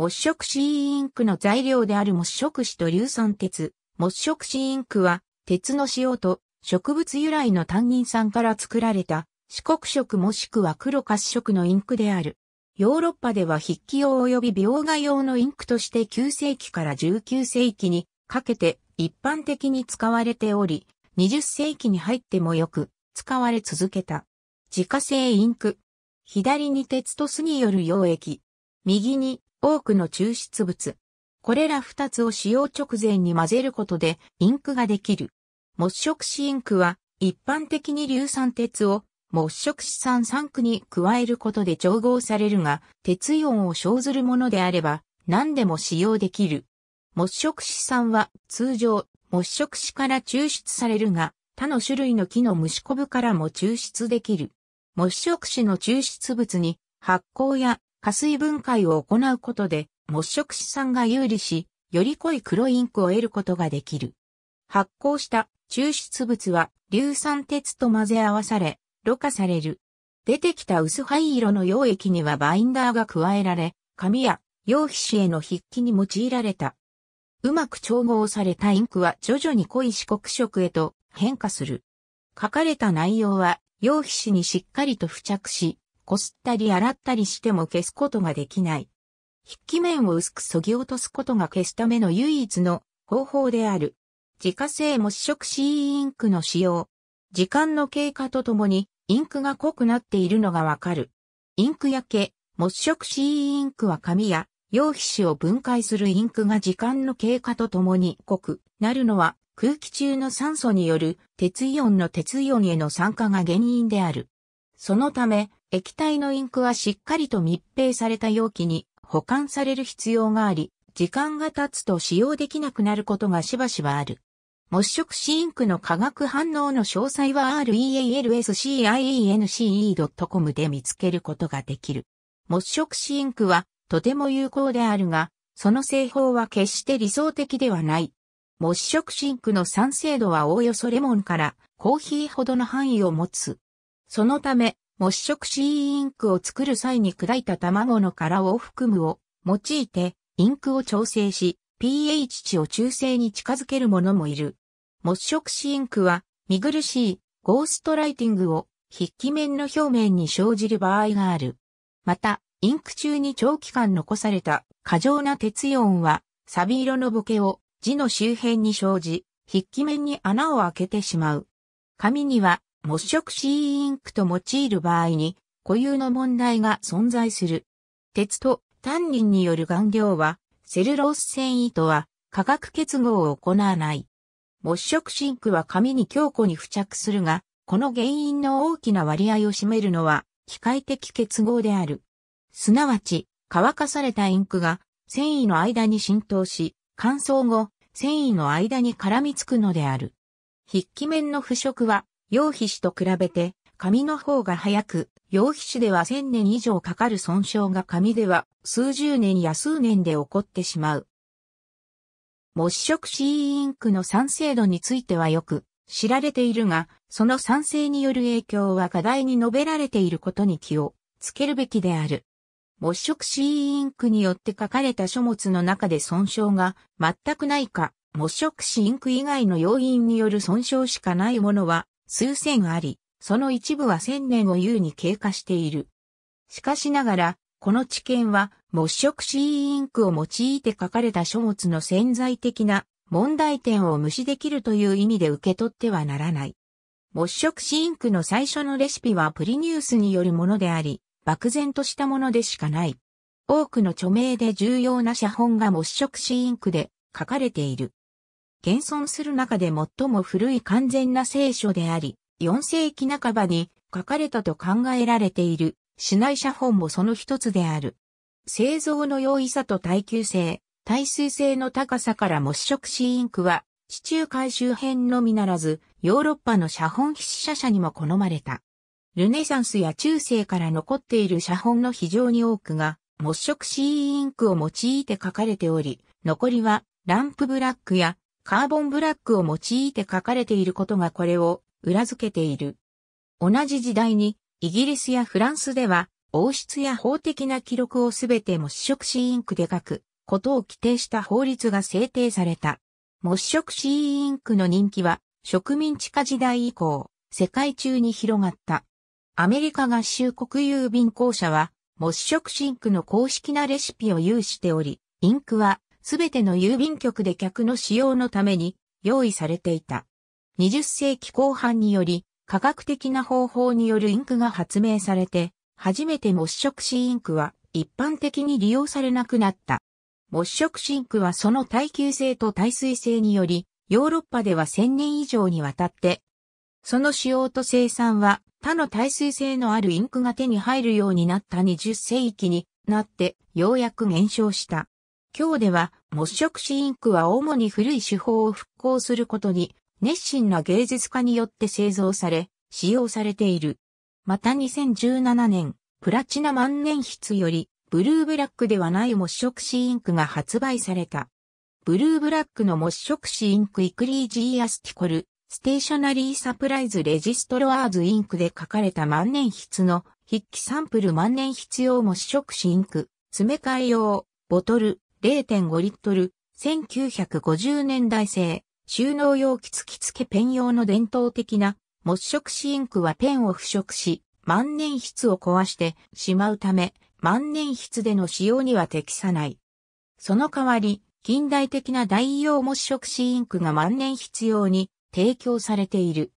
木色シーインクの材料である木色紙と硫酸鉄。木色シーインクは、鉄の塩と植物由来の単人酸から作られた、四国色もしくは黒褐色のインクである。ヨーロッパでは筆記用及び描画用のインクとして9世紀から19世紀にかけて一般的に使われており、20世紀に入ってもよく使われ続けた。自家製インク。左に鉄と酢による溶液。右に多くの抽出物。これら2つを使用直前に混ぜることでインクができる。モ色シインクは一般的に硫酸鉄をモ色シ酸酸区に加えることで調合されるが、鉄イオンを生ずるものであれば何でも使用できる。モ色シ酸は通常、モ色シから抽出されるが、他の種類の木の虫こぶからも抽出できる。モ色シの抽出物に発酵や加水分解を行うことで、木色資産が有利し、より濃い黒インクを得ることができる。発酵した抽出物は硫酸鉄と混ぜ合わされ、ろ過される。出てきた薄灰色の溶液にはバインダーが加えられ、紙や羊皮紙への筆記に用いられた。うまく調合されたインクは徐々に濃い四国色へと変化する。書かれた内容は、羊皮紙にしっかりと付着し、こすったり洗ったりしても消すことができない。筆記面を薄く削ぎ落とすことが消すための唯一の方法である。自家製没色 C インクの使用。時間の経過とともにインクが濃くなっているのがわかる。インク焼け、没色 C インクは紙や用皮紙を分解するインクが時間の経過とともに濃くなるのは空気中の酸素による鉄イオンの鉄イオンへの酸化が原因である。そのため、液体のインクはしっかりと密閉された容器に保管される必要があり、時間が経つと使用できなくなることがしばしばある。物色紙インクの化学反応の詳細は realscience.com で見つけることができる。物色紙インクはとても有効であるが、その製法は決して理想的ではない。物色紙インクの酸性度はおおよそレモンからコーヒーほどの範囲を持つ。そのため、模試シーインクを作る際に砕いた卵の殻を含むを用いてインクを調整し pH 値を中性に近づけるものもいる。没試色ーインクは見苦しいゴーストライティングを筆記面の表面に生じる場合がある。また、インク中に長期間残された過剰な鉄イオンは、サビ色のボケを字の周辺に生じ、筆記面に穴を開けてしまう。紙には木色 C インクと用いる場合に固有の問題が存在する。鉄とタンンによる顔料はセルロース繊維とは化学結合を行わない。木色シンクは紙に強固に付着するが、この原因の大きな割合を占めるのは機械的結合である。すなわち、乾かされたインクが繊維の間に浸透し、乾燥後、繊維の間に絡みつくのである。筆記面の腐食は羊皮紙と比べて、紙の方が早く、羊皮紙では1000年以上かかる損傷が紙では数十年や数年で起こってしまう。物色紙インクの酸性度についてはよく知られているが、その酸性による影響は課題に述べられていることに気をつけるべきである。物色紙インクによって書かれた書物の中で損傷が全くないか、物色紙インク以外の要因による損傷しかないものは数千あり、その一部は千年を優に経過している。しかしながら、この知見は、木色シーインクを用いて書かれた書物の潜在的な問題点を無視できるという意味で受け取ってはならない。木色シーインクの最初のレシピはプリニュースによるものであり、漠然としたものでしかない。多くの著名で重要な写本が木色シーインクで書かれている。現存する中で最も古い完全な聖書であり、4世紀半ばに書かれたと考えられている、市内写本もその一つである。製造の容易さと耐久性、耐水性の高さからも試食シインクは、地中海周辺のみならず、ヨーロッパの写本筆者者にも好まれた。ルネサンスや中世から残っている写本の非常に多くが、モッショシーインクを用いて書かれており、残りはランプブラックやカーボンブラックを用いて書かれていることがこれを裏付けている。同じ時代にイギリスやフランスでは王室や法的な記録をすべてもシーインクで書くことを規定した法律が制定された。もシーインクの人気は植民地化時代以降世界中に広がった。アメリカ合衆国郵便公社は、モッシークシンクの公式なレシピを有しており、インクはすべての郵便局で客の使用のために用意されていた。20世紀後半により、科学的な方法によるインクが発明されて、初めて没色紙インクは一般的に利用されなくなった。没色シインクはその耐久性と耐水性により、ヨーロッパでは1000年以上にわたって、その使用と生産は他の耐水性のあるインクが手に入るようになった20世紀になってようやく減少した。今日では、モッシクシインクは主に古い手法を復興することに、熱心な芸術家によって製造され、使用されている。また2017年、プラチナ万年筆より、ブルーブラックではないモッシクシインクが発売された。ブルーブラックのモッシクシインクイクリージーアスティコル、ステーショナリーサプライズレジストロアーズインクで書かれた万年筆の筆記サンプル万年筆用モッシクシインク、詰め替え用、ボトル、0.5リットル、1950年代製、収納用キツキツけペン用の伝統的な、モ色シインクはペンを腐食し、万年筆を壊してしまうため、万年筆での使用には適さない。その代わり、近代的な代用モ色シインクが万年必要に提供されている。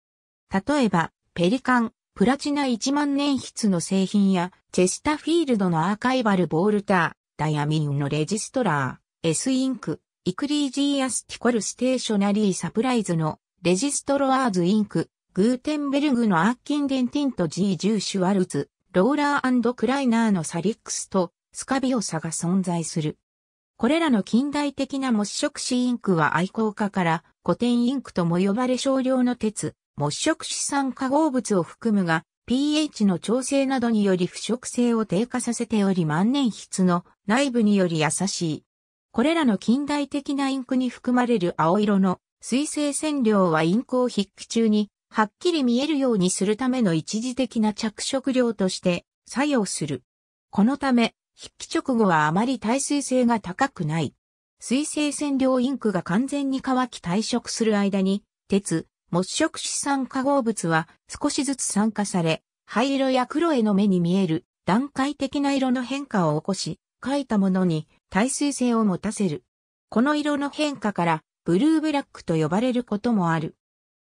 例えば、ペリカン、プラチナ1万年筆の製品や、チェスタフィールドのアーカイバルボールター、ったヤミンのレジストラー、S インク、イクリージーアスティコルステーショナリーサプライズのレジストロアーズインク、グーテンベルグのアッキンデンティント G ジューシュワルツ、ローラークライナーのサリックスとスカビオサが存在する。これらの近代的な没ッシインクは愛好家から古典インクとも呼ばれ少量の鉄、没ッショ酸化合物を含むが、pH の調整などにより腐食性を低下させており万年筆の内部により優しい。これらの近代的なインクに含まれる青色の水性染料はインクを筆記中にはっきり見えるようにするための一時的な着色料として作用する。このため、筆記直後はあまり耐水性が高くない。水性染料インクが完全に乾き退色する間に、鉄、木色資産化合物は少しずつ酸化され、灰色や黒への目に見える段階的な色の変化を起こし、書いたものに耐水性を持たせる。この色の変化からブルーブラックと呼ばれることもある。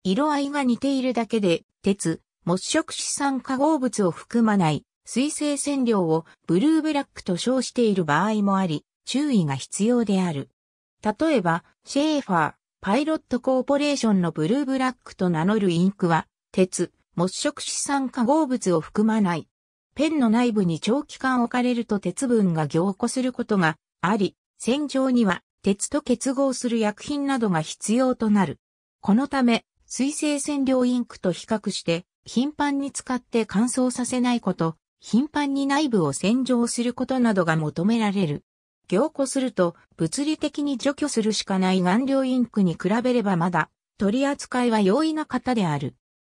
色合いが似ているだけで、鉄、木色資産化合物を含まない水性染料をブルーブラックと称している場合もあり、注意が必要である。例えば、シェーファー、パイロットコーポレーションのブルーブラックと名乗るインクは、鉄、木色資産化合物を含まない。ペンの内部に長期間置かれると鉄分が凝固することがあり、洗浄には鉄と結合する薬品などが必要となる。このため、水性染料インクと比較して、頻繁に使って乾燥させないこと、頻繁に内部を洗浄することなどが求められる。凝固すると物理的に除去するしかない顔料インクに比べればまだ取り扱いは容易な方である。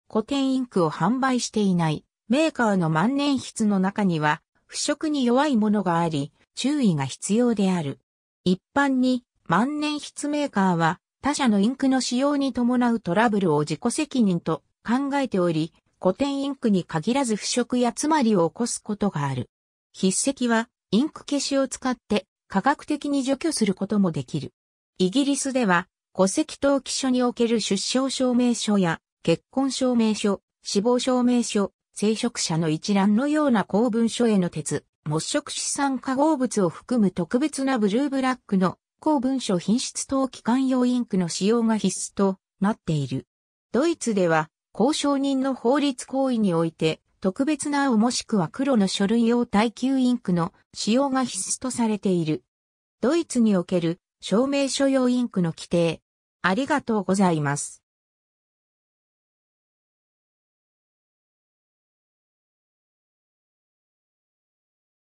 古典インクを販売していないメーカーの万年筆の中には腐食に弱いものがあり注意が必要である。一般に万年筆メーカーは他社のインクの使用に伴うトラブルを自己責任と考えており、古典インクに限らず腐食や詰まりを起こすことがある。筆跡はインク消しを使って科学的に除去することもできる。イギリスでは、戸籍登記書における出生証明書や結婚証明書、死亡証明書、聖職者の一覧のような公文書への鉄、没色資産化合物を含む特別なブルーブラックの公文書品質等機関用インクの使用が必須となっている。ドイツでは、公証人の法律行為において、特別な青もしくは黒の書類用耐久インクの使用が必須とされている。ドイツにおける証明書用インクの規定。ありがとうございます。